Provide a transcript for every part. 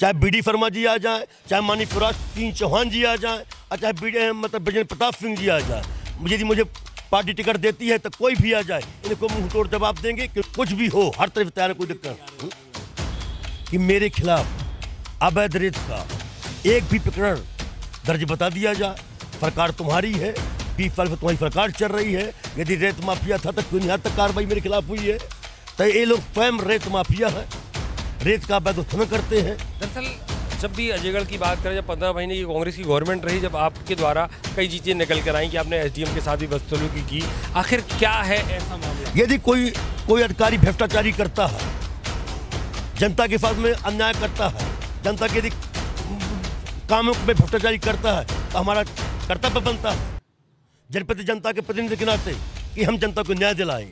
चाहे B D Sharma ji आ जाए चाहे मानी फुराज सिंह चौहान जी आ जाए और चाहे बी डी मतलब ब्रजेंद्र प्रताप सिंह जी आ जाए यदि मुझे पार्टी टिकट देती है तो कोई भी आ जाए इनको मुंह तोड़ जवाब देंगे कि कुछ भी हो हर तरफ तैयार कोई दिक्कत कि मेरे खिलाफ अवैध रेत का एक भी प्रकरण दर्ज बता दिया जाए सरकार तुम्हारी है बीस साल से तुम्हारी सरकार चल रही है यदि रेत माफिया था तो क्यों यहाँ तक कार्रवाई मेरे खिलाफ हुई है तो ये लोग स्वयं रेत माफिया है रेत का व्यवस्था करते हैं दरअसल जब भी अजयगढ़ की बात करें जब पंद्रह महीने की कांग्रेस की गवर्नमेंट रही जब आपके द्वारा कई चीज़ें निकल कर आई कि आपने एसडीएम के साथ भी बदसलूकी की आखिर क्या है ऐसा मामला यदि कोई कोई अधिकारी भ्रष्टाचारी करता है जनता के साथ में अन्याय करता है जनता के यदि कामों में भ्रष्टाचारी करता है तो हमारा कर्तव्य बनता है जनप्रति जनता के प्रतिनिधि के नाते कि हम जनता को न्याय दिलाएं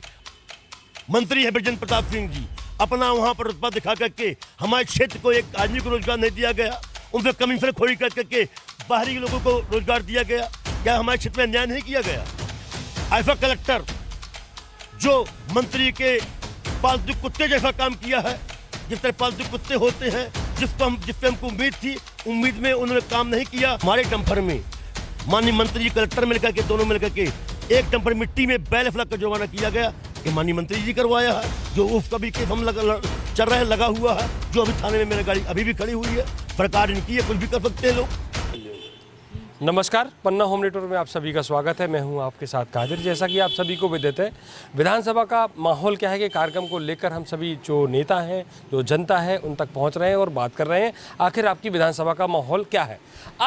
मंत्री है ब्रजेंद्र प्रताप सिंह जी अपना वहाँ पर रुतबा दिखा करके हमारे क्षेत्र को एक आदमी को रोजगार नहीं दिया गया उन पर कमीशन खोरी कर करके बाहरी लोगों को रोजगार दिया गया क्या हमारे क्षेत्र में न्याय नहीं किया गया ऐसा कलेक्टर जो मंत्री के पालतू कुत्ते जैसा काम किया है जिस तरह पालतू कुत्ते होते हैं जिसको हम जिस पर हमको उम्मीद थी उम्मीद में उन्होंने काम नहीं किया हमारे डंपर में माननीय मंत्री कलेक्टर मिलकर के दोनों मिलकर के एक डंपर मिट्टी में बैल फलक का जुर्माना किया गया ये माननीय मंत्री जी करवाया है जो उफ कभी के हम लगा चल रहे लगा हुआ है जो अभी थाने में मेरी गाड़ी अभी भी खड़ी हुई है सरकार इनकी है कुछ भी कर सकते हैं लोग नमस्कार पन्ना होम नेटवर्क में आप सभी का स्वागत है मैं हूं आपके साथ कादिर जैसा कि आप सभी को भी देते हैं विधानसभा का माहौल क्या है कि कार्यक्रम को लेकर हम सभी जो नेता हैं जो जनता है उन तक पहुंच रहे हैं और बात कर रहे हैं आखिर आपकी विधानसभा का माहौल क्या है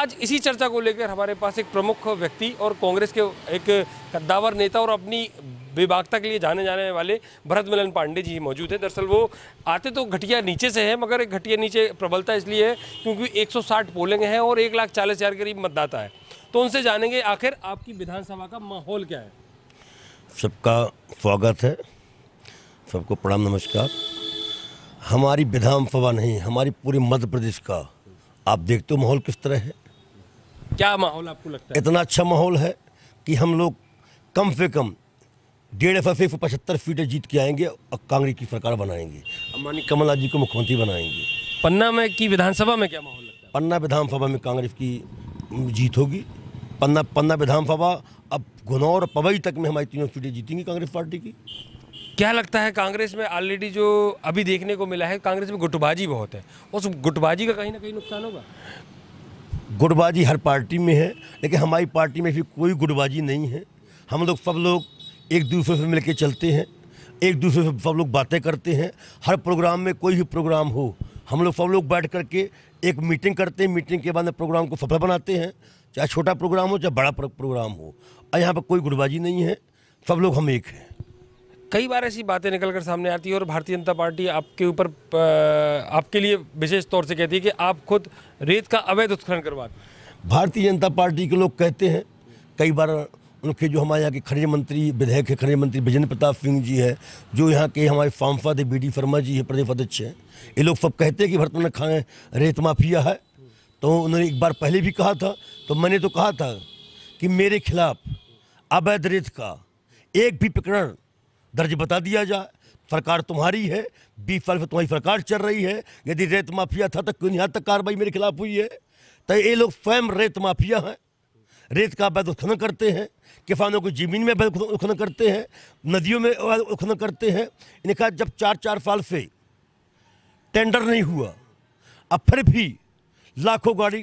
आज इसी चर्चा को लेकर हमारे पास एक प्रमुख व्यक्ति और कांग्रेस के एक कद्दावर नेता और अपनी विभागता के लिए जाने जाने वाले भरत मिलन पांडे जी मौजूद है दरअसल वो आते तो घटिया नीचे से है मगर घटिया नीचे प्रबलता इसलिए है क्योंकि 160 पोलिंग है और एक लाख चालीस हज़ार करीब मतदाता है तो उनसे जानेंगे आखिर आपकी विधानसभा का माहौल क्या है सबका स्वागत है सबको प्रणाम नमस्कार हमारी विधानसभा नहीं हमारी पूरे मध्य प्रदेश का आप देखते हो माहौल किस तरह है क्या माहौल आपको लगता है इतना अच्छा माहौल है कि हम लोग कम से कम डेढ़ एफ एफ पचहत्तर सीटें जीत के आएंगे और कांग्रेस की सरकार बनाएंगे मानी कमलनाथ जी को मुख्यमंत्री बनाएंगे पन्ना में की विधानसभा में क्या माहौल लगता है पन्ना विधानसभा में कांग्रेस की जीत होगी पन्ना पन्ना विधानसभा अब गुनौर और पवई तक में हमारी तीनों सीटें जीतेंगी कांग्रेस पार्टी की क्या लगता है कांग्रेस में ऑलरेडी जो अभी देखने को मिला है कांग्रेस में गुटबाजी बहुत है उस गुटबाजी का कहीं ना कहीं नुकसान होगा गुटबाजी हर पार्टी में है लेकिन हमारी पार्टी में भी कोई गुटबाजी नहीं है हम लोग सब लोग एक दूसरे से मिलके चलते हैं एक दूसरे से सब लोग बातें करते हैं हर प्रोग्राम में कोई भी प्रोग्राम हो हम लोग सब लोग बैठ करके एक मीटिंग करते हैं मीटिंग के बाद प्रोग्राम को सफल बनाते हैं चाहे छोटा प्रोग्राम हो चाहे बड़ा प्रोग्राम हो और यहाँ पर कोई गुड़बाजी नहीं है सब लोग हम एक हैं कई बार ऐसी बातें निकल कर सामने आती है और भारतीय जनता पार्टी आपके ऊपर आपके लिए विशेष तौर से कहती है कि आप खुद रेत का अवैध उत्खनन करवा भारतीय जनता पार्टी के लोग कहते हैं कई बार उनके जो हमारे यहाँ के खनिज मंत्री विधायक है खनिज मंत्री विजेंद्र प्रताप सिंह जी है जो यहाँ के हमारे फार्मफा थे बी डी फर्मा जी है प्रदेश अध्यक्ष हैं ये लोग सब कहते हैं कि भरत खाएँ रेत माफिया है तो उन्होंने एक बार पहले भी कहा था तो मैंने तो कहा था कि मेरे खिलाफ अवैध रेत का एक भी प्रकरण दर्ज बता दिया जाए सरकार तुम्हारी है बी फल तुम्हारी सरकार चल रही है यदि रेत माफिया था तो क्यों यहाँ तक कार्रवाई मेरे खिलाफ हुई है तो ये लोग स्वयं रेत माफिया हैं रेत का अवैध उत्खनन करते हैं किसानों की ज़मीन में अवैध उत्खनन करते हैं नदियों में अवैध उत्खनन करते हैं इन्हें कहा जब चार चार साल से टेंडर नहीं हुआ अब फिर भी लाखों गाड़ी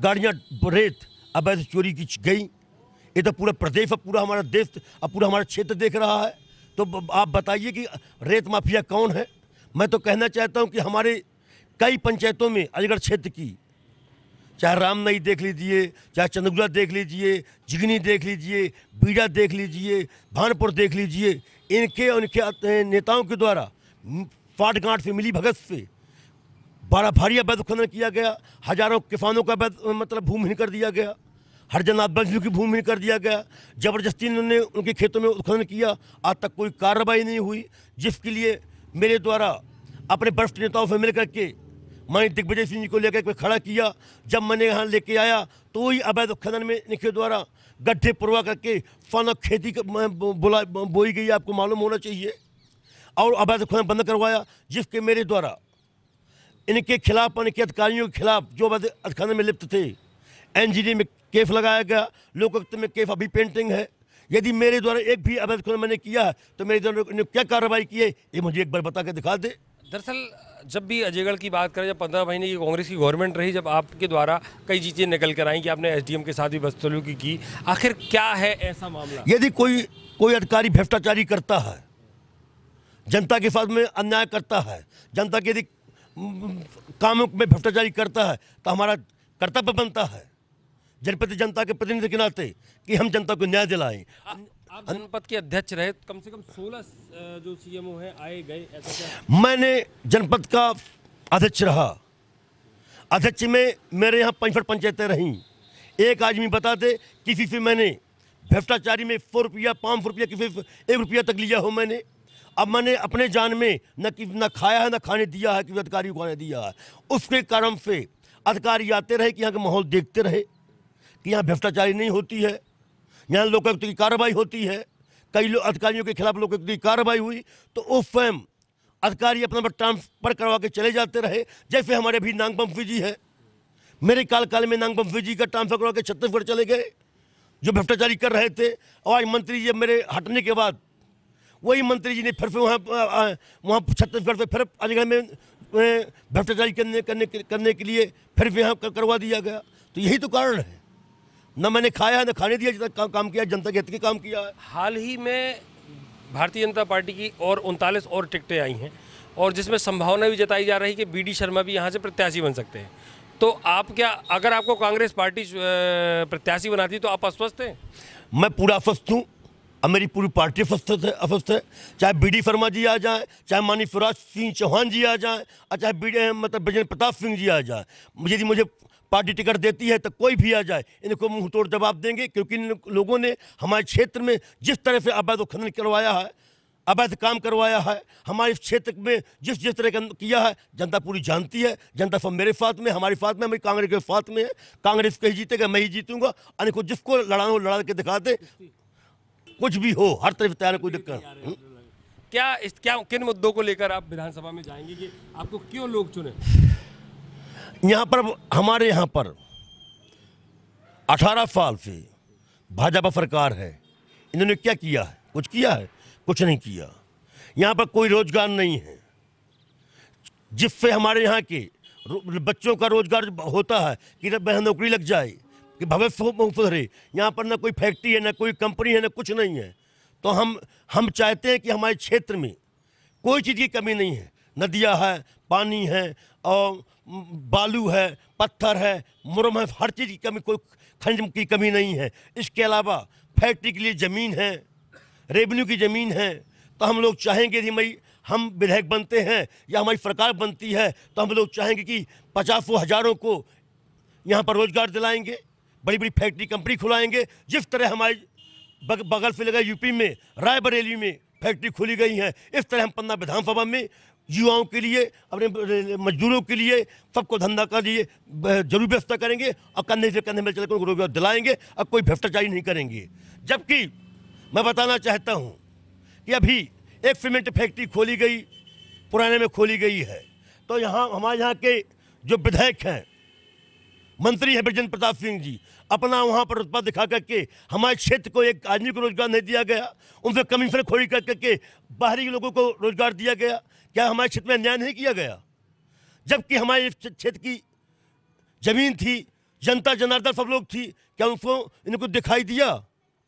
गाड़ियाँ रेत अवैध चोरी की गई ये तो पूरा प्रदेश अब पूरा हमारा देश अब पूरा हमारा क्षेत्र देख रहा है तो आप बताइए कि रेत माफिया कौन है मैं तो कहना चाहता हूँ कि हमारे कई पंचायतों में अलीगढ़ क्षेत्र की चाहे रामनई देख लीजिए चाहे चंद्रगुला देख लीजिए जिगनी देख लीजिए बीड़ा देख लीजिए भानपुर देख लीजिए इनके उनके नेताओं के द्वारा फाटगांठ से मिली भगत से बारा भारी अवैध उत्खनन किया गया हजारों किसानों का अवैध मतलब भूमिहीन कर दिया गया हरजनाथ बंधु की भूमिहीन कर दिया गया जबरदस्ती इन्होंने उनके खेतों में उत्खनन किया आज तक कोई कार्रवाई नहीं हुई जिसके लिए मेरे द्वारा अपने वरिष्ठ नेताओं से मिल करके मैंने दिग्विजय सिंह जी को लेकर खड़ा किया जब मैंने यहाँ लेके आया तो ही अवैध खनन में इनके द्वारा गड्ढे पुरवा करके फन खेती बुला बोई गई आपको मालूम होना चाहिए और अवैध खनन बंद करवाया जिसके मेरे द्वारा इनके खिलाफ इनके अधिकारियों के खिलाफ जो अवैध खनन में लिप्त थे एनजीडी में केफ लगाया गया लोकायुक्त में केफ अभी पेंटिंग है यदि मेरे द्वारा एक भी अवैध खनन मैंने किया तो मेरे द्वारा क्या कार्रवाई की है ये मुझे एक बार बता के दिखा दे दरअसल जब भी अजयगढ़ की बात करें जब पंद्रह महीने की कांग्रेस की गवर्नमेंट रही जब आपके द्वारा कई चीज़ें निकल कर आई कि आपने एसडीएम के साथ भी बदसलूकी की आखिर क्या है ऐसा मामला यदि कोई कोई अधिकारी भ्रष्टाचारी करता है जनता के साथ में अन्याय करता है जनता के यदि कामों में भ्रष्टाचारी करता है तो हमारा कर्तव्य बनता है जनप्रति जनता के प्रतिनिधि के नाते कि हम जनता को न्याय दिलाएं आप जनपद के अध्यक्ष रहे तो कम से कम 16 जो सीएमओ है आए गए ऐसा मैंने जनपद का अध्यक्ष रहा अध्यक्ष में मेरे यहाँ पैंसठ पंचायतें रहीं एक आदमी बता दे किसी से मैंने भ्रष्टाचारी में सौ रुपया पाँच सौ रुपया किसी एक रुपया तक लिया हो मैंने अब मैंने अपने जान में न कि न खाया है न खाने दिया है किसी अधिकारी को खाने दिया है उसके कारण से अधिकारी आते रहे कि यहाँ का माहौल देखते रहे कि यहाँ भ्रष्टाचारी नहीं होती है यहाँ लोकायुक्त की कार्रवाई होती है कई लोग अधिकारियों के खिलाफ लोकायुक्त की कार्रवाई हुई तो वो फैम अधिकारी अपना ट्रांसफर करवा के चले जाते रहे जैसे हमारे भी नांगपम्फी जी है मेरे कालकाल में नांगपम्फी जी का ट्रांसफर करवा के छत्तीसगढ़ चले गए जो भ्रष्टाचारी कर रहे थे और आज मंत्री जी मेरे हटने के बाद वही मंत्री जी ने फिर से वहाँ वहाँ छत्तीसगढ़ से फिर अलीगढ़ में भ्रष्टाचारी करने करने करने के लिए फिर यहाँ करवा दिया गया तो यही तो कारण है न मैंने खाया है न खाने दिया जितना काम, काम किया जनता के हित के काम किया है हाल ही में भारतीय जनता पार्टी की और उनतालीस और टिकटें आई हैं और जिसमें संभावना भी जताई जा रही है कि बीडी शर्मा भी यहाँ से प्रत्याशी बन सकते हैं तो आप क्या अगर आपको कांग्रेस पार्टी प्रत्याशी बनाती तो आप अस्वस्थ हैं मैं पूरा अस्वस्थ हूँ अब मेरी पूरी पार्टी अस्वस्थ है अस्वस्थ है चाहे बी डी शर्मा जी आ जाए चाहे मानी फिराज सिंह चौहान जी आ जाए और चाहे बी मतलब ब्रजेंद्र प्रताप सिंह जी आ जाए यदि मुझे पार्टी टिकट देती है तो कोई भी आ जाए इनको मुंह तोड़ जवाब देंगे क्योंकि इन लोगों ने हमारे क्षेत्र में जिस तरह से अवैध उत्खनन करवाया है अवैध काम करवाया है हमारे क्षेत्र में जिस जिस तरह का किया है जनता पूरी जानती है जनता सब मेरे साथ में हमारे साथ में हमारी कांग्रेस के साथ में है कांग्रेस कहीं जीतेगा मैं ही जीतूंगा अनेको जिसको लड़ाना हो लड़ा के दिखा दे कुछ भी हो हर तरफ तैयार कोई दिक्कत हम्म। क्या इस क्या किन मुद्दों को लेकर आप विधानसभा में जाएंगे कि आपको क्यों लोग चुने यहाँ पर हमारे यहाँ पर अठारह साल से भाजपा सरकार है इन्होंने क्या किया है कुछ किया है कुछ नहीं किया यहाँ पर कोई रोजगार नहीं है जिससे हमारे यहाँ के बच्चों का रोजगार होता है कि वह नौकरी लग जाए कि भविष्य सुधरे यहाँ पर ना कोई फैक्ट्री है ना कोई कंपनी है ना कुछ नहीं है तो हम हम चाहते हैं कि हमारे क्षेत्र में कोई चीज़ की कमी नहीं है नदियाँ है पानी है और बालू है पत्थर है मुरम है हर चीज़ की कमी कोई खंड की कमी नहीं है इसके अलावा फैक्ट्री के लिए ज़मीन है रेवेन्यू की ज़मीन है तो हम लोग चाहेंगे कि भाई हम विधायक बनते हैं या हमारी सरकार बनती है तो हम लोग चाहेंगे कि पचासों हज़ारों को यहाँ पर रोज़गार दिलाएंगे बड़ी बड़ी फैक्ट्री कंपनी खुलाएंगे जिस तरह हमारे बग, बगल से लगा यूपी में रायबरेली में फैक्ट्री खुली गई हैं इस तरह हम पन्ना विधानसभा में युवाओं के लिए अपने मजदूरों के लिए सबको धंधा कर लिए जरूर व्यवस्था करेंगे और कंधे से कंधे में चलकर उनको रोजगार दिलाएंगे और कोई भ्रष्टाचारी नहीं करेंगे जबकि मैं बताना चाहता हूँ कि अभी एक सीमेंट फैक्ट्री खोली गई पुराने में खोली गई है तो यहाँ हमारे यहाँ के जो विधायक हैं मंत्री हैं ब्रजेंद्र प्रताप सिंह जी अपना वहाँ पर रुतबा दिखा करके हमारे क्षेत्र को एक आदमी को रोजगार नहीं दिया गया उनसे कमीशन खोरी कर करके बाहरी लोगों को रोजगार दिया गया क्या हमारे क्षेत्र में अन्याय नहीं किया गया जबकि हमारे क्षेत्र की जमीन थी जनता जनार्दन सब लोग थी क्या उनको इनको दिखाई दिया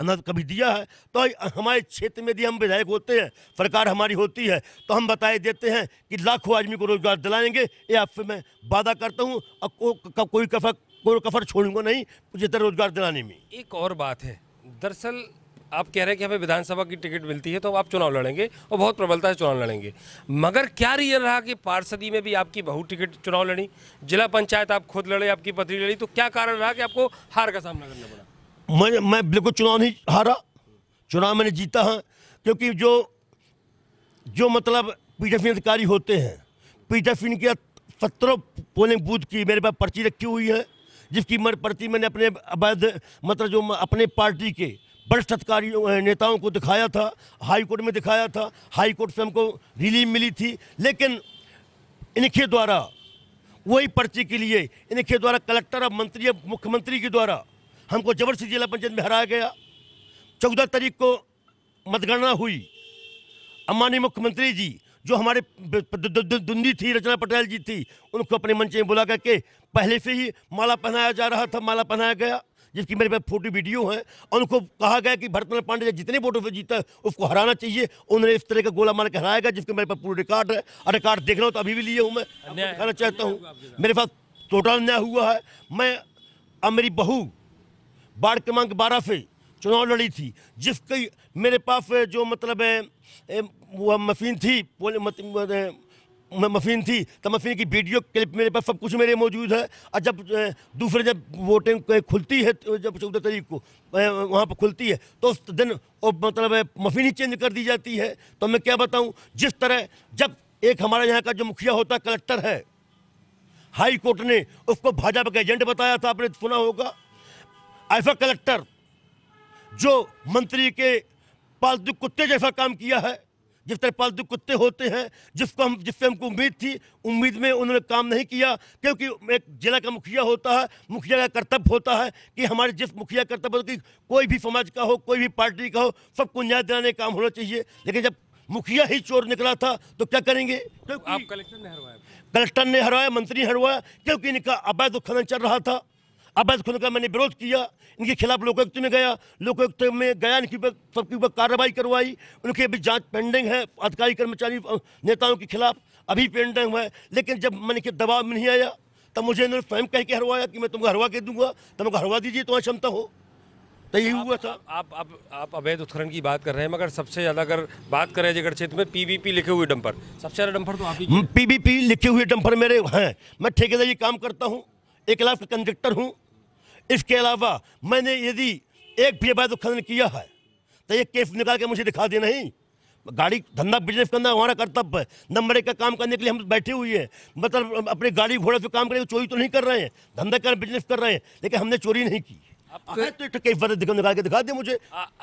अनाज कभी दिया है तो हमारे क्षेत्र में भी हम विधायक होते हैं सरकार हमारी होती है तो हम बताए देते हैं कि लाखों आदमी को रोजगार दिलाएंगे ये आपसे मैं वादा करता हूँ और को, को, कोई कफर कोई कफर छोड़ूंगा नहीं मुझे रोजगार दिलाने में एक और बात है दरअसल आप कह रहे हैं कि हमें विधानसभा की टिकट मिलती है तो आप चुनाव लड़ेंगे और बहुत प्रबलता से चुनाव लड़ेंगे मगर क्या रीजन रहा कि पार्षदी में भी आपकी बहु टिकट चुनाव लड़ी जिला पंचायत आप खुद लड़े आपकी पत्नी लड़ी तो क्या कारण रहा कि आपको हार का सामना करना पड़ा मैं मैं बिल्कुल चुनाव नहीं हारा चुनाव मैंने जीता है क्योंकि जो जो मतलब पीटाफिन अधिकारी होते हैं पीटाफिन के सत्रों पोलिंग बूथ की मेरे पास पर्ची रखी हुई है जिसकी मर पर्ची मैंने अपने अवैध मतलब जो अपने पार्टी के वरिष्ठ अधिकारी नेताओं को दिखाया था हाई कोर्ट में दिखाया था हाई कोर्ट से हमको रिलीव मिली थी लेकिन इनके द्वारा वही पर्ची के लिए इनके द्वारा कलेक्टर और मंत्री मुख्यमंत्री के द्वारा हमको जबरदस्ती जिला पंचायत में हराया गया चौदह तारीख को मतगणना हुई अमान्य मुख्यमंत्री जी जो हमारे दुंदी थी रचना पटेल जी थी उनको अपने मंच में बुला करके पहले से ही माला पहनाया जा रहा था माला पहनाया गया जिसकी मेरे पास फोटो वीडियो है और उनको कहा गया कि भरतमल पांडे जितने वोटों पर जीता है उसको हराना चाहिए उन्होंने इस तरह का गोला मार के गया जिसके मेरे पास पूरा रिकॉर्ड है और रिकॉर्ड देख रहा हूँ तो अभी भी लिए हूँ मैं दिखाना चाहता हूँ मेरे पास टोटल अन्याय हुआ है मैं अब मेरी बहू वार्ड क्रमांक बारह से चुनाव लड़ी थी जिसके मेरे पास जो मतलब वो मशीन थी मफीन थी तो मफीन की वीडियो क्लिप मेरे पास सब कुछ मेरे मौजूद है और जब दूसरे जब वोटिंग खुलती है तो जब चौदह तारीख को वहाँ पर खुलती है तो उस दिन मतलब मफीन ही चेंज कर दी जाती है तो मैं क्या बताऊँ जिस तरह जब एक हमारे यहाँ का जो मुखिया होता है कलेक्टर है हाई कोर्ट ने उसको भाजपा का एजेंट बताया था आपने सुना होगा ऐसा कलेक्टर जो मंत्री के पालतू कुत्ते जैसा काम किया है जिस तरह पालतू कुत्ते होते हैं जिसको हम जिससे हमको उम्मीद थी उम्मीद में उन्होंने काम नहीं किया क्योंकि एक जिला का मुखिया होता है मुखिया का कर्तव्य होता है कि हमारे जिस मुखिया कर्तव्य होता है कोई भी समाज का हो कोई भी पार्टी का हो सबको न्याय दिलाने काम होना चाहिए लेकिन जब मुखिया ही चोर निकला था तो क्या करेंगे क्योंकि आप कलेक्टर ने हरवाया कलेक्टर ने हरवाया मंत्री हरवाया क्योंकि इनका अवैध उत्खनन तो चल रहा था अवैध खुद का मैंने विरोध किया इनके खिलाफ लोकायुक्त में गया लोकायुक्त में गया इनके ऊपर सबके ऊपर कार्रवाई करवाई उनके अभी जांच पेंडिंग है अधिकारी कर्मचारी नेताओं के खिलाफ अभी पेंडिंग हुआ है लेकिन जब मैंने के दबाव में नहीं आया तब मुझे इन्होंने स्वयं कह के हरवाया कि मैं तुमको हरवा के दूंगा तुमको हरवा दीजिए तुम्हारी क्षमता हो तो यही हुआ था आप अब आप अवैध उत्खनन की बात कर रहे हैं मगर सबसे ज़्यादा अगर बात करें जगह क्षेत्र में पीबीपी लिखे हुए डंपर सबसे ज़्यादा डंपर तो आप ही पीबीपी लिखे हुए डंपर मेरे हैं मैं ठेकेदारी काम करता हूँ एक लाख का कंडक्टर हूँ इसके अलावा मैंने यदि एक भी अवैध उत्खनन किया है तो ये केस निकाल के मुझे दिखा दे नहीं गाड़ी धंधा बिजनेस करना हमारा कर्तव्य है नंबर एक का काम करने के लिए हम बैठे हुए हैं मतलब अपने गाड़ी घोड़ा से काम करेंगे चोरी तो नहीं कर रहे हैं धंधा कर बिजनेस कर रहे हैं लेकिन हमने चोरी नहीं की तो केस निकाल के दिखा दे मुझे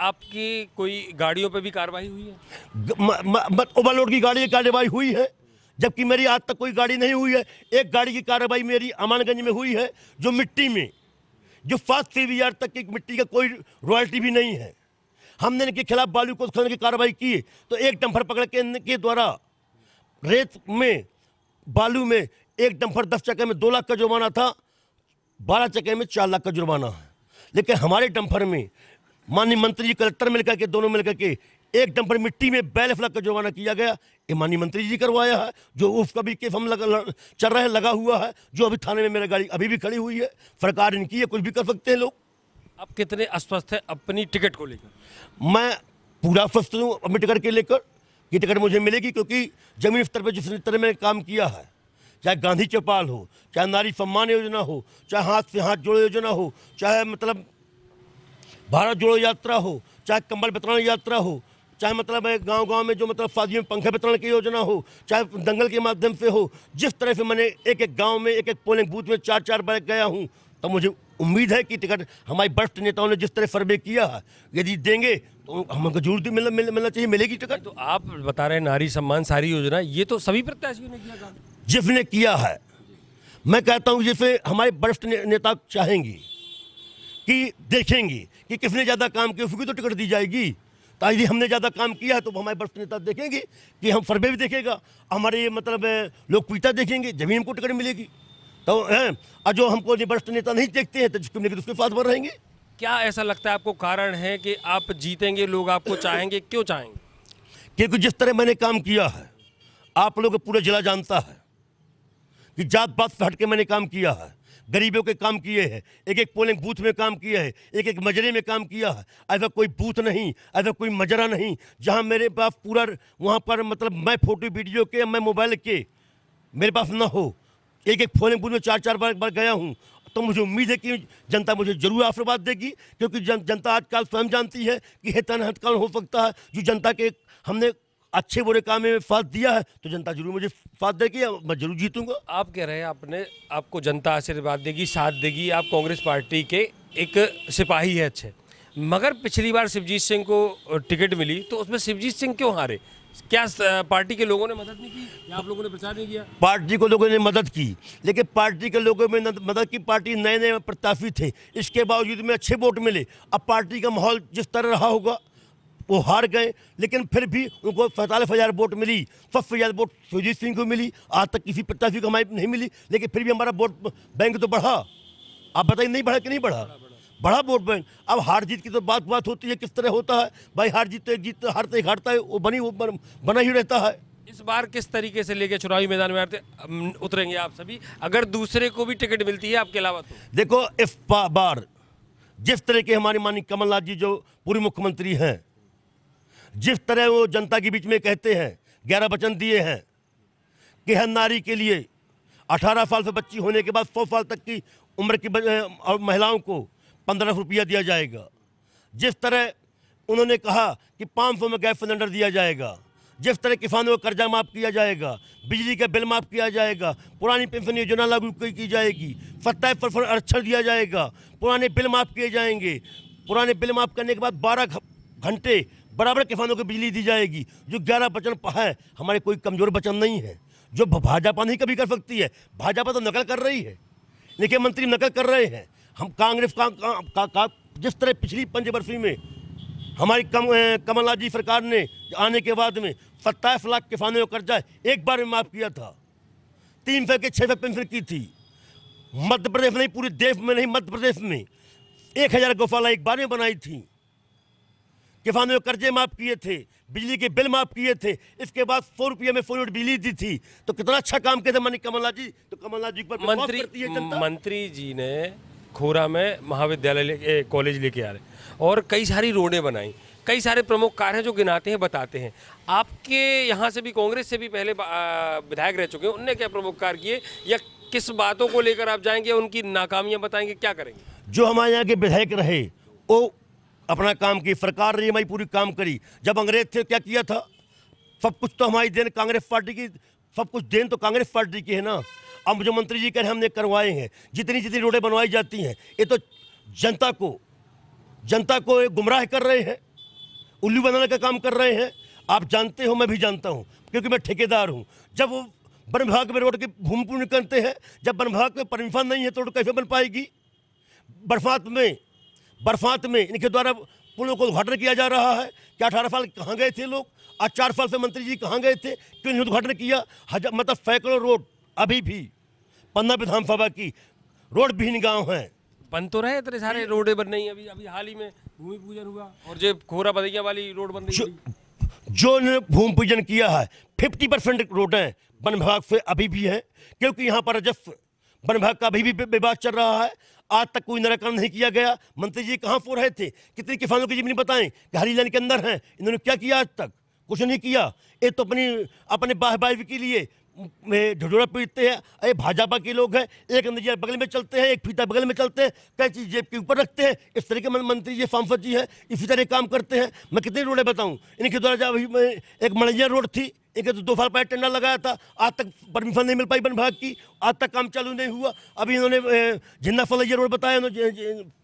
आपकी कोई गाड़ियों पर भी कार्रवाई हुई है ओवरलोड की गाड़ी कार्रवाई हुई है जबकि मेरी आज तक कोई गाड़ी नहीं हुई है एक गाड़ी की कार्रवाई मेरी अमानगंज में हुई है जो मिट्टी में जो फर्स्ट सी तक की मिट्टी का कोई रॉयल्टी भी नहीं है हमने इनके खिलाफ बालू को खनन की कार्रवाई की तो एक डम्फर पकड़ के इनके द्वारा रेत में बालू में एक डम्फर दस चक्के में दो लाख का जुर्माना था बारह चक्के में चार लाख का जुर्माना है लेकिन हमारे डम्फर में माननीय मंत्री जी कलेक्टर मिलकर के दोनों मिलकर के एक डंपर मिट्टी में बैल फलक का जुर्माना किया गया ईमानी मंत्री जी करवाया है जो उफ कभी केस हम लगा चल रहे लगा हुआ है जो अभी थाने में मेरा गाड़ी अभी भी खड़ी हुई है सरकार इनकी है कुछ भी कर सकते हैं लोग आप कितने अस्वस्थ हैं अपनी टिकट को लेकर मैं पूरा अस्वस्थ हूँ अपनी टिकट के लेकर ये टिकट मुझे मिलेगी क्योंकि जमीन स्तर पर जिस तरह मैंने काम किया है चाहे गांधी चौपाल हो चाहे नारी सम्मान योजना हो चाहे हाथ से हाथ जोड़ो योजना हो चाहे मतलब भारत जोड़ो यात्रा हो चाहे कंबल वितरण यात्रा हो चाहे मतलब है गांव गांव में जो मतलब शादियों में पंखे वितरण की योजना हो चाहे दंगल के माध्यम से हो जिस तरह से मैंने एक एक गांव में एक एक पोलिंग बूथ में चार चार बार गया हूं तो मुझे उम्मीद है कि टिकट हमारे वरिष्ठ नेताओं ने जिस तरह सर्वे किया है यदि देंगे तो हमको जरूर मिलना मिलना चाहिए मिलेगी टिकट तो आप बता रहे हैं नारी सम्मान सारी योजना ये तो सभी प्रत्याशियों ने किया जिसने किया है मैं कहता हूँ जिसे हमारे वरिष्ठ नेता चाहेंगी कि देखेंगी कि किसने ज़्यादा काम किया उसकी तो टिकट दी जाएगी तो यदि हमने ज़्यादा काम किया है तो हमारे बर्फ नेता देखेंगे कि हम फरबे भी देखेगा हमारे मतलब लोग पीटा देखेंगे जमीन हमको टिकट मिलेगी तो और जो हमको वरिष्ठ नेता नहीं देखते हैं तो जिसको लेकर उसके पास बढ़ रहेंगे क्या ऐसा लगता है आपको कारण है कि आप जीतेंगे लोग आपको चाहेंगे क्यों चाहेंगे क्योंकि जिस तरह मैंने काम किया है आप लोग पूरा जिला जानता है कि जात पात से हट के मैंने काम किया है गरीबों के काम किए हैं एक एक पोलिंग बूथ में काम किया है एक एक मजरे में काम किया है ऐसा कोई बूथ नहीं ऐसा कोई मजरा नहीं जहाँ मेरे पास पूरा वहाँ पर मतलब मैं फोटो वीडियो के मैं मोबाइल के मेरे पास ना हो एक एक पोलिंग बूथ में चार चार बार बार गया हूँ तो मुझे उम्मीद है कि जनता मुझे जरूर आशीर्वाद देगी क्योंकि जन, जनता आजकल स्वयं जानती है कि हेतन हटकान हो सकता है जो जनता के हमने अच्छे बुरे काम में फाद दिया है तो जनता जरूर मुझे फाद देगी मैं जरूर जीतूंगा आप कह रहे हैं आपने आपको जनता आशीर्वाद देगी साथ देगी आप कांग्रेस पार्टी के एक सिपाही है अच्छे मगर पिछली बार शिवजीत सिंह को टिकट मिली तो उसमें शिवजीत सिंह क्यों हारे क्या पार्टी के लोगों ने मदद नहीं की या आप लोगों ने प्रचार नहीं किया पार्टी को लोगों ने मदद की लेकिन पार्टी के लोगों में मदद की पार्टी नए नए प्रत्याशी थे इसके बावजूद में अच्छे वोट मिले अब पार्टी का माहौल जिस तरह रहा होगा वो हार गए लेकिन फिर भी उनको पैंतालीस हज़ार वोट मिली सबसे हज़ार वोट सुरजीत सिंह को मिली आज तक किसी प्रत्याशी को हमारी नहीं मिली लेकिन फिर भी हमारा वोट बैंक तो बढ़ा आप बताइए नहीं बढ़ा कि नहीं बढ़ा बड़ा वोट बैंक अब हार जीत की तो बात बात होती है किस तरह होता है भाई हार जीत तो एक जीत तो हारते ही हारता है वो बनी वो बना ही रहता है इस बार किस तरीके से लेके चुनावी मैदान में आते उतरेंगे आप सभी अगर दूसरे को भी टिकट मिलती है आपके अलावा तो देखो इस बार जिस तरह के हमारी मानी कमलनाथ जी जो पूर्व मुख्यमंत्री हैं जिस तरह वो जनता के बीच में कहते हैं ग्यारह वचन दिए हैं कि हर नारी के लिए अठारह साल से बच्ची होने के बाद सौ साल तक की उम्र की महिलाओं को पंद्रह रुपया दिया जाएगा जिस तरह उन्होंने कहा कि पाँच सौ में गैस सिलेंडर दिया जाएगा जिस तरह किसानों का कर्जा माफ़ किया जाएगा बिजली का बिल माफ़ किया जाएगा पुरानी पेंशन योजना लागू की जाएगी सत्ताईस परसेंट आरक्षण दिया जाएगा पुराने बिल माफ़ किए जाएंगे पुराने बिल माफ़ करने के बाद बारह घंटे बराबर किसानों को बिजली दी जाएगी जो ग्यारह बचन है हमारे कोई कमज़ोर बचन नहीं है जो भाजपा नहीं कभी कर सकती है भाजपा तो नकल कर रही है लेकिन मंत्री नकल कर रहे हैं हम कांग्रेस का, का, का, का जिस तरह पिछली पंचवर्षीय में हमारी कम कमलनाथ जी सरकार ने आने के बाद में सत्ताईस लाख किसानों का कर्जा एक बार में माफ़ किया था तीन सौ के छः सौ पेंशन की थी मध्य प्रदेश नहीं पूरे देश में नहीं मध्य प्रदेश में एक हज़ार गौशाला एक बार में बनाई थी किसानों के कर्जे माफ़ किए थे बिजली के बिल माफ़ किए थे इसके बाद सौ रुपये में फोन बिजली दी थी तो कितना अच्छा काम किया था मानी कमलनाथ जी तो कमलनाथ जी पर मंत्री मंत्री जी ने खोरा में महाविद्यालय ले, कॉलेज लेके आ रहे और कई सारी रोडें बनाई कई सारे प्रमुख कार्य हैं जो गिनाते हैं बताते हैं आपके यहाँ से भी कांग्रेस से भी पहले विधायक रह चुके हैं उनने क्या प्रमुख कार्य किए या किस बातों को लेकर आप जाएंगे उनकी नाकामियाँ बताएंगे क्या करेंगे जो हमारे यहाँ के विधायक रहे वो अपना काम की सरकार ने हमारी पूरी काम करी जब अंग्रेज थे क्या किया था सब कुछ तो हमारी देन कांग्रेस पार्टी की सब कुछ देन तो कांग्रेस पार्टी की है ना अब जो मंत्री जी कह रहे हमने करवाए हैं जितनी जितनी रोडें बनवाई जाती हैं ये तो जनता को जनता को गुमराह कर रहे हैं उल्लू बनाने का काम कर रहे हैं आप जानते हो मैं भी जानता हूँ क्योंकि मैं ठेकेदार हूँ जब वो वन विभाग में रोड की भूमि पूर्ण करते हैं जब वन विभाग में परमिशन नहीं है तो रोड कैसे बन पाएगी बरसात में बरसात में इनके द्वारा पुलों को उद्घाटन किया जा रहा है क्या अठारह साल कहाँ गए थे लोग आज चार साल से मंत्री जी कहाँ गए थे क्यों नहीं उद्घाटन किया हजार मतलब सैकड़ों रोड अभी भी पन्ना विधानसभा की रोड भीन गाँव है बन तो रहे इतने सारे रोडें बन रही अभी अभी हाल ही में भूमि पूजन हुआ और जो खोरा बदैया वाली रोड बन रही जो इन्होंने भूमि पूजन किया है फिफ्टी परसेंट रोडें वन विभाग से अभी भी हैं क्योंकि यहाँ पर राजस्व वन विभाग का अभी भी विवाद चल रहा है आज तक कोई निराकरण नहीं किया गया मंत्री जी कहाँ फो रहे थे कितने किसानों की जीवनी बताएं गहरी लाइन के अंदर हैं इन्होंने क्या किया आज तक कुछ नहीं किया ये तो अपनी अपने बाहबाजी के लिए ढडोरा पीटते हैं अरे भाजपा के लोग हैं एक नजरिया बगल में चलते हैं एक फीता बगल में चलते हैं कई चीज जेब के ऊपर रखते हैं इस तरह के मंत्री जी सांसद जी हैं इसी तरह काम करते हैं मैं कितनी रोडें बताऊँ इनके द्वारा जब एक मलैया रोड थी एक तो दो साल पहले टेंडर लगाया था आज तक परमिशन नहीं मिल पाई वन विभाग की आज तक काम चालू नहीं हुआ अभी इन्होंने जिन्ना फलैया रोड बताया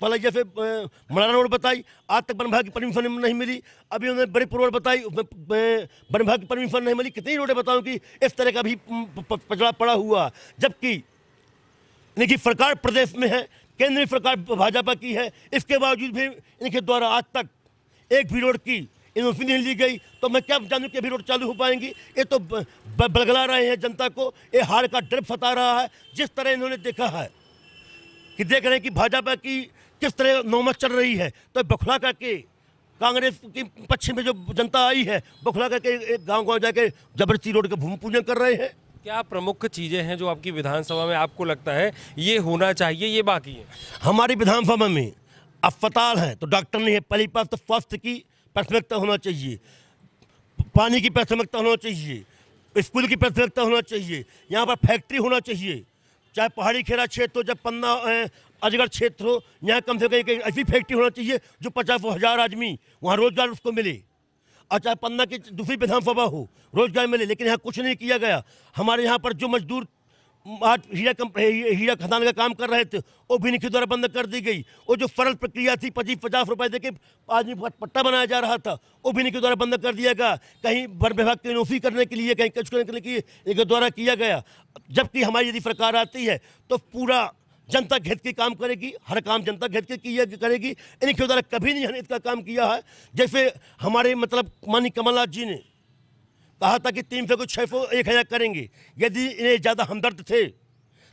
फलैया से मराना रोड बताई आज तक वन विभाग की परमिशन नहीं मिली अभी उन्होंने बड़ीपुर रोड बताई वन विभाग की परमिशन नहीं मिली कितनी रोडें बताऊँ कि इस तरह का भी पचड़ा पड़ा हुआ जबकि इनकी सरकार प्रदेश में है केंद्रीय सरकार भाजपा की है इसके बावजूद भी इनके द्वारा आज तक एक भी रोड की इनोफी नहीं ली गई तो मैं क्या जानूँ कि अभी रोड चालू हो पाएंगी ये तो बलगला रहे हैं जनता को ये हार का डर फता रहा है जिस तरह इन्होंने देखा है कि देख रहे हैं कि भाजपा की किस तरह नौमत चल रही है तो बखुला करके कांग्रेस के पक्ष में जो जनता आई है बखुला करके एक गाँव गाँव जाके जबरदस्ती रोड का भूमि पूजन कर रहे हैं क्या प्रमुख चीज़ें हैं जो आपकी विधानसभा में आपको लगता है ये होना चाहिए ये बाकी है हमारी विधानसभा में अस्पताल है तो डॉक्टर नहीं है पहली बात तो स्वास्थ्य की प्राथमिकता होना चाहिए पानी की प्राथमिकता होना चाहिए स्कूल की प्राथमिकता होना चाहिए यहाँ पर फैक्ट्री होना चाहिए चाहे पहाड़ी खेरा क्षेत्र हो चाहे पन्ना अजगर क्षेत्र हो यहाँ कम से कम एक ऐसी फैक्ट्री होना चाहिए जो पचास हज़ार आदमी वहाँ रोज़गार उसको मिले और चाहे पन्ना की दूसरी विधानसभा हो रोज़गार मिले लेकिन यहाँ कुछ नहीं किया गया हमारे यहाँ पर जो मजदूर आज हीरा हीरा खदान का काम कर रहे थे वो भी निखिल द्वारा बंद कर दी गई वो जो फरल प्रक्रिया थी पच्चीस पचास रुपए देके आदमी पट्टा बनाया जा रहा था वो भी निखिल द्वारा बंद कर दिया गया कहीं वन विभाग की नौफी करने के लिए कहीं कुछ करने के लिए इनके द्वारा किया गया जबकि हमारी यदि सरकार आती है तो पूरा जनता घेत के काम करेगी हर काम जनता घेत के किया करेगी इनके द्वारा कभी नहीं हमने इसका काम किया है जैसे हमारे मतलब मानी कमलनाथ जी ने कहा था कि तीन सौ को छः सौ एक हज़ार करेंगे यदि इन्हें ज़्यादा हमदर्द थे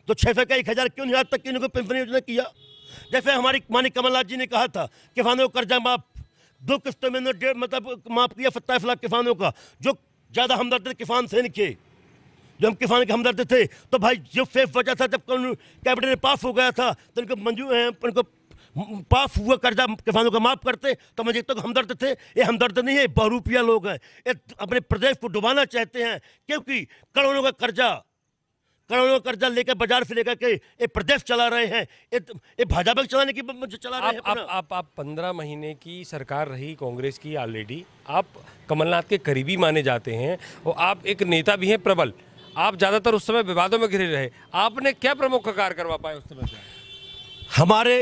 तो छः सौ का एक हज़ार क्यों नहीं आज तक किसी पेंशन योजना किया जैसे हमारी मानी कमलनाथ जी ने कहा था किसानों का कर्जा माफ दो किस्तों में डेढ़ मतलब माफ किया सत्ताईस लाख किसानों का जो ज़्यादा हमदर्द किसान थे इनके जो हम किसान के हमदर्द थे तो भाई जो फेफ बचा था जब कैबिनेट में पास हो गया था तो इनको मंजूर उनको इनको माफ हुआ कर्जा किसानों का माफ़ करते तो मुझे तो हमदर्द थे ये हमदर्द नहीं है बहुरूपिया लोग हैं ये अपने प्रदेश को डुबाना चाहते हैं क्योंकि करोड़ों का कर्जा करोड़ों का कर्जा लेकर बाजार से लेकर के ये प्रदेश चला रहे हैं ये तो, भाजपा चलाने की चला रहे हैं आप, आप आप पंद्रह महीने की सरकार रही कांग्रेस की ऑलरेडी आप कमलनाथ के करीबी माने जाते हैं और आप एक नेता भी हैं प्रबल आप ज़्यादातर उस समय विवादों में घिरे रहे आपने क्या प्रमुख कार्य करवा पाए उस समय हमारे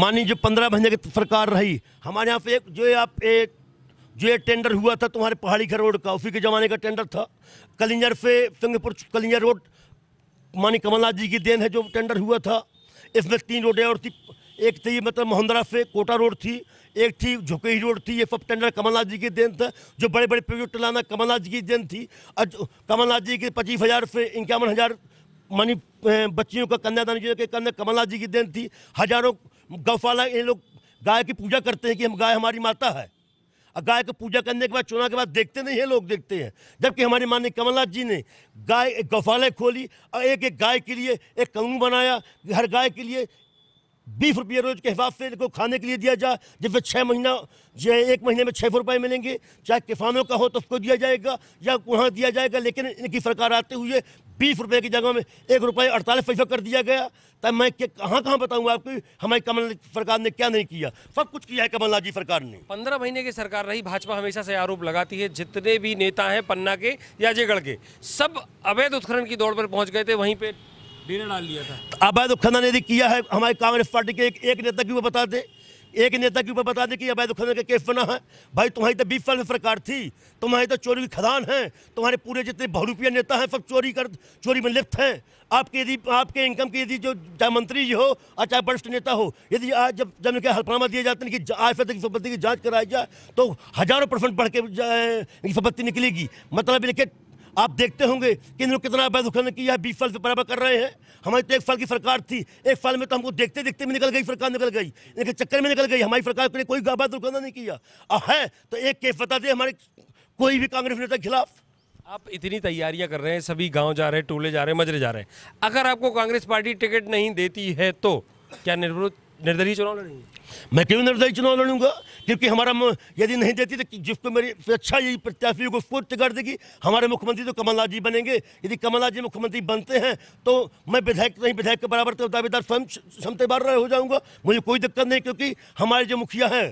मानी जो पंद्रह महीने की सरकार रही हमारे यहाँ पे एक जो ये आप एक जो ये टेंडर हुआ था तुम्हारे पहाड़ी घर रोड का उसी के ज़माने का टेंडर था कलिंजर से सिंहपुर कलिंजर रोड मानी कमलनाथ जी की देन है जो टेंडर हुआ था इसमें तीन रोडें और थी एक थी मतलब मोहंद्रा से कोटा रोड थी एक थी झुकेही रोड थी ये सब टेंडर कमलनाथ जी की देन था जो बड़े बड़े प्रोजेक्ट लाना कमलनाथ जी की देन थी और कमलनाथ जी के पच्चीस हज़ार से इक्यावन हज़ार मानी बच्चियों का कन्यादान के कन्या कमलनाथ जी की देन थी हज़ारों गौशाला ये लोग गाय की पूजा करते हैं कि हम गाय हमारी माता है और गाय की पूजा करने के बाद चुनाव के बाद देखते नहीं है लोग देखते हैं जबकि हमारी माननीय कमलनाथ जी ने गाय गौशाला खोली और एक एक गाय के लिए एक कानून बनाया हर गाय के लिए बीस रुपये रोज के हिसाब से इनको खाने के लिए दिया जाए जिससे छः महीना जो है एक महीने में छः सौ रुपये मिलेंगे चाहे किसानों का हो तो उसको दिया जाएगा या वहाँ दिया जाएगा लेकिन इनकी सरकार आते हुए बीस रुपये की जगह में एक रुपये अड़तालीस पैसा कर दिया गया तब मैं कहाँ कहाँ बताऊँगा आपकी हमारी कमल सरकार ने क्या नहीं किया सब कुछ किया है कमलनाथ जी सरकार ने पंद्रह महीने की सरकार रही भाजपा हमेशा से आरोप लगाती है जितने भी नेता हैं पन्ना के या जयगढ़ के सब अवैध उत्खनन की दौड़ पर पहुँच गए थे वहीं पर डेरा डाल लिया था अवैध उत्खनन यदि किया है हमारी कांग्रेस पार्टी के एक, एक नेता के ऊपर बता दे एक नेता के ऊपर बता दे कि अवैध उत्खनन का केस बना है भाई तुम्हारी तो बीफ सरकार थी तुम्हारी तो चोरी की खदान है तुम्हारे पूरे जितने बहुरूपिया नेता हैं सब चोरी कर चोरी में लिप्त हैं आपके यदि आपके इनकम के यदि जो चाहे मंत्री जी हो और चाहे वरिष्ठ नेता हो यदि आज जब जब इनके हल्फनामा दिए जाते हैं कि आज तक संपत्ति की जाँच कराई जाए तो हज़ारों परसेंट बढ़ के संपत्ति निकलेगी मतलब इनके आप देखते होंगे कि इन लोग कितना अवैध किया बीस साल से बराबर कर रहे हैं हमारी तो एक साल की सरकार थी एक साल में तो हमको देखते देखते भी निकल गई सरकार निकल गई इनके चक्कर में निकल गई हमारी सरकार ने कोई अवैध नहीं किया और है तो एक केस बता दें हमारे कोई भी कांग्रेस नेता के खिलाफ आप इतनी तैयारियां कर रहे हैं सभी गांव जा रहे हैं टोले जा रहे हैं मजरे जा रहे हैं अगर आपको कांग्रेस पार्टी टिकट नहीं देती है तो क्या निर्वृत्त निर्दलीय चुनाव लड़ेंगे मैं क्यों निर्दलीय चुनाव लड़ूंगा क्योंकि हमारा यदि नहीं देती तो जिसको मेरी अच्छा यही प्रत्याशियों को स्फूर्त कर देगी हमारे मुख्यमंत्री तो कमलनाथ जी बनेंगे यदि कमलनाथ जी मुख्यमंत्री बनते हैं तो मैं विधायक नहीं विधायक के बराबर तो दावेदार स्वयं रहे हो जाऊँगा मुझे कोई दिक्कत नहीं क्योंकि हमारे जो मुखिया हैं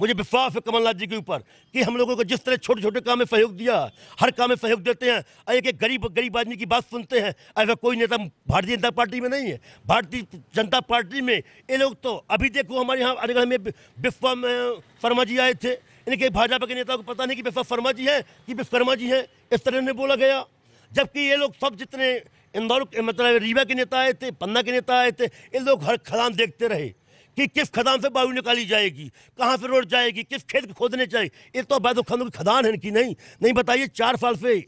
मुझे विश्वास है कमलनाथ जी के ऊपर कि हम लोगों को जिस तरह छोटे छोटे काम में सहयोग दिया हर काम में सहयोग देते हैं एक एक गरीब गरीब आदमी की बात सुनते हैं ऐसा कोई नेता भारतीय जनता पार्टी में नहीं है भारतीय जनता पार्टी में ये लोग तो अभी देखो हमारे यहाँ अलीगढ़ में विश्वा शर्मा जी आए थे इनके भाजपा के नेता को पता नहीं कि विश्वा शर्मा जी हैं कि विश्वकर्मा जी हैं इस तरह ने बोला गया जबकि ये लोग सब जितने इंदौर मतलब रीवा के नेता आए थे पन्ना के नेता आए थे ये लोग हर खदान देखते रहे कि किस खदान से बायु निकाली जाएगी कहाँ से रोड जाएगी किस खेत खोदने चाहिए ये तो अवैध खदान है कि नहीं नहीं बताइए चार साल से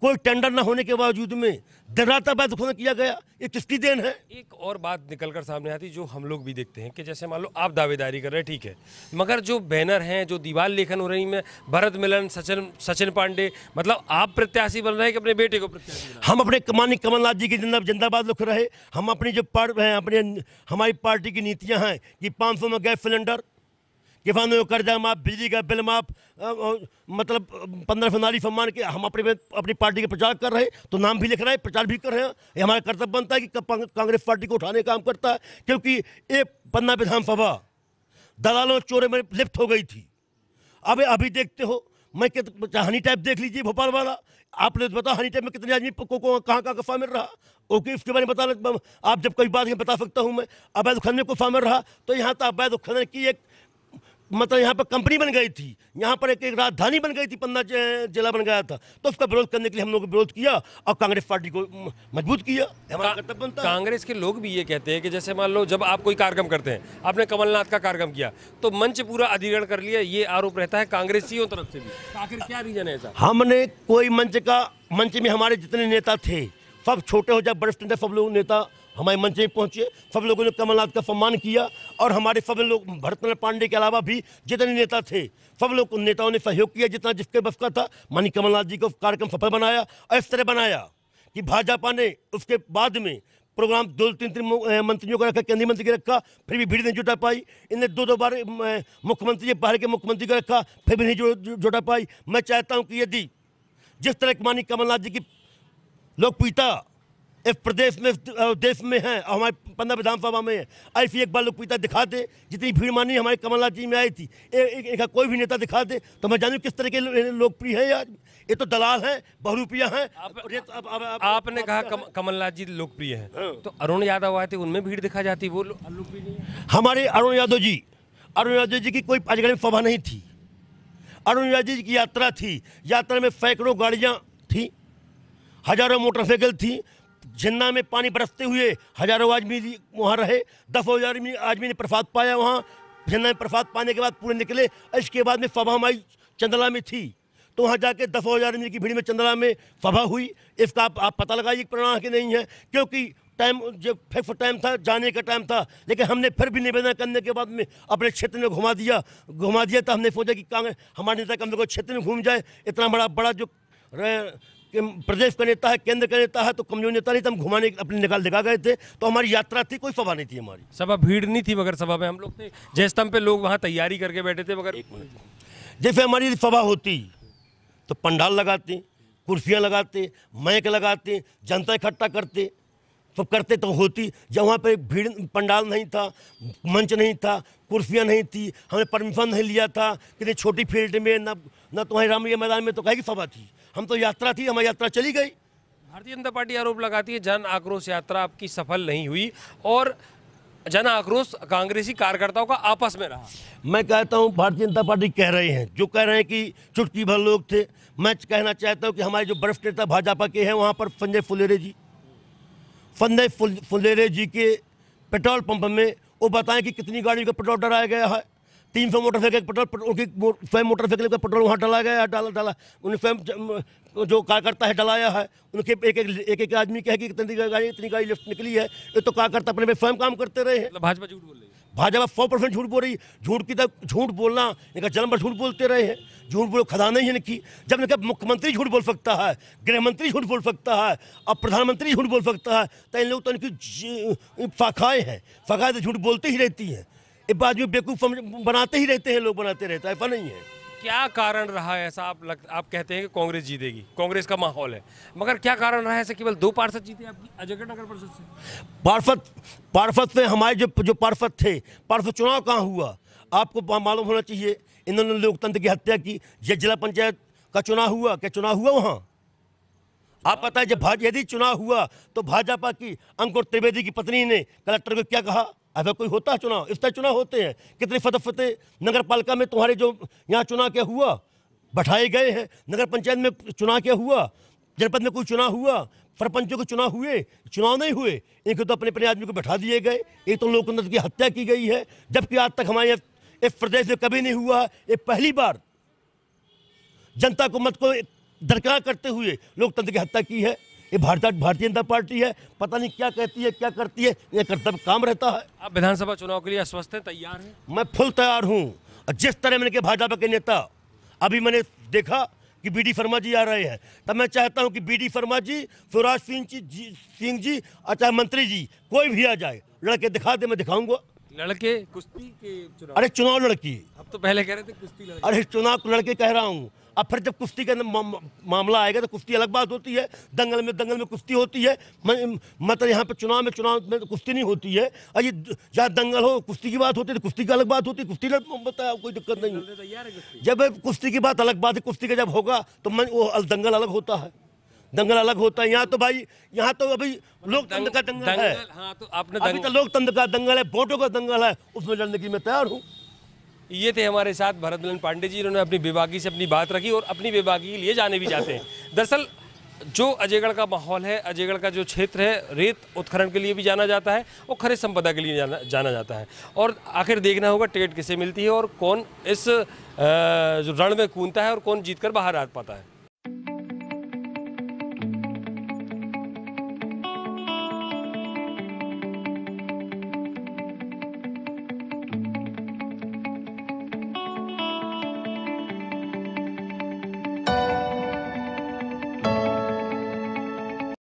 कोई टेंडर ना होने के बावजूद में दर्राता बाद खुद किया गया ये किसकी देन है एक और बात निकल कर सामने आती जो हम लोग भी देखते हैं कि जैसे मान लो आप दावेदारी कर रहे हैं ठीक है मगर जो बैनर हैं जो दीवार लेखन हो रही है भरत मिलन सचिन सचिन पांडे मतलब आप प्रत्याशी बन रहे हैं कि अपने बेटे को प्रत्याशी हम अपने मानिक कमलनाथ जी की जिंदा जिंदाबाद लिख रहे हम अपनी जो पार्ट हैं अपने हमारी पार्टी की नीतियाँ हैं कि पाँच में गैस सिलेंडर किसानों का कर्जा माफ बिजली का बिल माफ मतलब पंद्रह फरवरी सम्मान के हम अपने अपनी पार्टी का प्रचार कर रहे हैं तो नाम भी लिख रहे हैं प्रचार भी कर रहे हैं ये हमारा कर्तव्य बनता है कि कांग्रेस पार्टी को उठाने का काम करता है क्योंकि ये पन्ना विधानसभा दलालों चोरे में लिप्त हो गई थी अब अभी देखते हो मैं हनी टाइप देख लीजिए भोपाल वाला आपने तो बताओ हनी टाइप में कितने आदमी को कहाँ कहाँ का शामिल रहा ओके इसके बारे में बता आप जब कोई बात बता सकता हूँ मैं अवैध खनन को शामिल रहा तो यहाँ तो अवैध खनन की एक मतलब यहाँ पर कंपनी बन गई थी यहाँ पर एक एक राजधानी बन गई थी पन्ना जिला बन गया था तो उसका विरोध करने के लिए हम लोग विरोध किया और कांग्रेस पार्टी को मजबूत किया हमारा कर्तव्य बनता कांग्रेस के लोग भी ये कहते हैं कि जैसे मान लो जब आप कोई कार्यक्रम करते हैं आपने कमलनाथ का कार्यक्रम किया तो मंच पूरा अधिग्रहण कर लिया ये आरोप रहता है कांग्रेसियों तरफ से भी आखिर क्या रीजन है हमने कोई मंच का मंच में हमारे जितने नेता थे सब छोटे हो जाए बड़े सब लोग नेता हमारे मंच में पहुंचे सब लोगों ने कमलनाथ का सम्मान किया और हमारे सब लोग भरत पांडे के अलावा भी जितने नेता थे सब लोग उन नेताओं ने सहयोग किया जितना जिसके बस का था मानी कमलनाथ जी को कार्यक्रम सफल बनाया और इस तरह बनाया कि भाजपा ने उसके बाद में प्रोग्राम दो तीन तीन मंत्रियों का रखा केंद्रीय मंत्री को रखा फिर भी भीड़ नहीं जुटा पाई इन्हें दो दो बार मुख्यमंत्री बाहर के मुख्यमंत्री का रखा फिर भी नहीं जुटा पाई मैं चाहता हूँ कि यदि जिस तरह मानी कमलनाथ जी की लोकप्रियता इस प्रदेश में देश में है और हमारे पंद्रह विधानसभा में है ऐसी एक बार लोग पीता दिखा दे जितनी भीड़ मानी हमारे कमलनाथ जी में आई थी इनका कोई भी नेता दिखा दे तो मैं जानू किस तरह के लोकप्रिय है आज ये तो दलाल है बहुरूपिया है तो आपने कहा कमलनाथ जी लोकप्रिय है हाँ। तो अरुण यादव आए थे उनमें भीड़ दिखा जाती वो हमारे अरुण यादव जी अरुण यादव जी की कोई अजगरी सभा नहीं थी अरुण यादव जी की यात्रा थी यात्रा में सैकड़ों गाड़ियाँ थी हजारों मोटरसाइकिल थी जिन्ना में पानी बरसते हुए हजारों आदमी वहाँ रहे दस हजार आदमी ने प्रसाद पाया वहाँ जिन्ना में प्रसाद पाने के बाद पूरे निकले इसके बाद में सभा हमारी चंदला में थी तो वहाँ जाके दस हजार आदमी की भीड़ में चंदला में सभा हुई इसका आप, आप पता लगाइए प्रणा के नहीं है क्योंकि टाइम जब फिक्स टाइम था जाने का टाइम था लेकिन हमने फिर भी निवेदन करने के बाद में अपने क्षेत्र में घुमा दिया घुमा दिया तो हमने सोचा कि कांग्रेस हमारे नेता कम कम क्षेत्र में घूम जाए इतना बड़ा बड़ा जो प्रदेश का नेता है केंद्र का नेता है तो कमजोर नेता नहीं तो हम घुमाने अपने निकाल दिखा गए थे तो हमारी यात्रा थी कोई सभा नहीं थी हमारी सभा भीड़ नहीं थी मगर सभा में हम लोग थे स्तंभ पे लोग वहाँ तैयारी करके बैठे थे मगर एक मिनट जैसे हमारी सभा होती तो पंडाल लगाते कुर्सियाँ लगाते मैक लगाते जनता इकट्ठा करते तो करते तो होती जब वहाँ पर भीड़ पंडाल नहीं था मंच नहीं था कुर्सियाँ नहीं थी हमें परमिशन नहीं लिया था कितनी छोटी फील्ड में ना ना तो वहीं राम मैदान में तो कहेगी सभा थी हम तो यात्रा थी हमारी यात्रा चली गई भारतीय जनता पार्टी आरोप लगाती है जन आक्रोश यात्रा आपकी सफल नहीं हुई और जन आक्रोश कांग्रेसी कार्यकर्ताओं का आपस में रहा मैं कहता हूं भारतीय जनता पार्टी कह रहे हैं जो कह रहे हैं कि चुटकी भर लोग थे मैं कहना चाहता हूं कि हमारे जो बर्फ नेता भाजपा के हैं वहां पर संजय फुलेरे जी संजय फुलेरे जी के पेट्रोल पंप में वो बताएं कि कितनी गाड़ियों का पेट्रोल डराया गया है तीन सौ मोटरसाइकिल पेट्रोल पेट्रोल स्वयं मोटरसाइकिल का पेट्रोल वहाँ डाला गया डाला डाला उन्हें स्वयं जो कार्यकर्ता है डलाया है उनके एक एक एक एक आदमी कहे कि इतनी गाड़ी इतनी गाड़ी लिफ्ट निकली है ये तो कार्यकर्ता अपने स्वयं काम करते रहे हैं मतलब भाजपा झूठ बोल रही है भाजपा सौ परसेंट झूठ बोल रही है झूठ की तक झूठ बोलना इनका जन्म पर झूठ बोलते रहे हैं झूठ बोलो खदाने ही इनकी जब इनका मुख्यमंत्री झूठ बोल सकता है गृहमंत्री झूठ बोल सकता है अब प्रधानमंत्री झूठ बोल सकता है तो इन लोग तो इनकी शाखाएँ हैं शाखाएँ तो झूठ बोलते ही रहती हैं बाद में बेकूफ बनाते ही रहते हैं लोग बनाते रहता है ऐसा नहीं है क्या कारण रहा है ऐसा आप लग, आप कहते हैं कि कांग्रेस जीतेगी कांग्रेस का माहौल है मगर क्या कारण रहा है ऐसा केवल दो पार्षद जीते आपकी अजयगढ़ नगर परिषद से पार्षद पार्षद से हमारे जो जो पार्षद थे पार्षद चुनाव कहाँ हुआ आपको मालूम होना चाहिए इन्होंने लोकतंत्र की हत्या की जब जिला पंचायत का चुनाव हुआ क्या चुनाव हुआ वहाँ आप पता है जब यदि चुनाव हुआ तो भाजपा की अंकुर त्रिवेदी की पत्नी ने कलेक्टर को क्या कहा ऐसा कोई होता है चुनाव इस तरह चुनाव होते हैं कितने फतेह फतेह नगर पालिका में तुम्हारे जो यहाँ चुनाव क्या हुआ बैठाए गए हैं नगर पंचायत में चुनाव क्या हुआ जनपद में कोई चुनाव हुआ सरपंचों के चुनाव हुए चुनाव नहीं हुए इनको तो अपने अपने आदमी को बैठा दिए गए एक तो लोकतंत्र की हत्या की गई है जबकि आज तक हमारे इस प्रदेश में कभी नहीं हुआ ये पहली बार जनता को मत को दरकार करते हुए लोकतंत्र की हत्या की है ये भारतीय भारतीय जनता पार्टी है पता नहीं क्या कहती है क्या करती है ये कर्तव्य काम रहता है आप विधानसभा चुनाव के लिए अस्वस्थ हैं तैयार हैं मैं फुल तैयार हूँ जिस तरह मैंने कहा भाजपा के नेता अभी मैंने देखा कि बी डी शर्मा जी आ रहे हैं तब मैं चाहता हूँ कि बी डी शर्मा जी शिवराज सिंह जी सिंह जी और अच्छा चाहे मंत्री जी कोई भी आ जाए लड़के दिखा दे मैं दिखाऊंगा लड़के कुश्ती के चुनाव अरे चुनाव लड़की अब तो पहले कह रहे थे कुश्ती लड़की अरे चुनाव लड़के कह रहा हूँ अब फिर जब कुश्ती का मामला आएगा तो कुश्ती अलग बात होती है दंगल में दंगल में कुश्ती होती है मतलब यहाँ पर चुनाव में चुनाव में तो कुश्ती नहीं होती है अरे जहाँ दंगल हो कुश्ती की बात होती है तो कुश्ती की अलग बात होती है कुश्ती का बताया कोई दिक्कत नहीं जब कुश्ती की बात अलग बात है कुश्ती का जब होगा तो मन वो दंगल अलग होता है दंगल अलग होता है यहाँ तो भाई यहाँ तो अभी लोकतंत्र का दंगल, है हाँ, तो तो लोकतंत्र का दंगल है वोटों का दंगल है उसमें लड़ने की मैं तैयार हूँ ये थे हमारे साथ भरत मिलन पांडे जी इन्होंने अपनी विभागी से अपनी बात रखी और अपनी विभागी के लिए जाने भी जाते हैं दरअसल जो अजयगढ़ का माहौल है अजयगढ़ का जो क्षेत्र है रेत उत्खनन के लिए भी जाना जाता है और खरे संपदा के लिए जाना जाना जाता है और आखिर देखना होगा टिकट किसे मिलती है और कौन इस रण में कूदता है और कौन जीतकर बाहर आ पाता है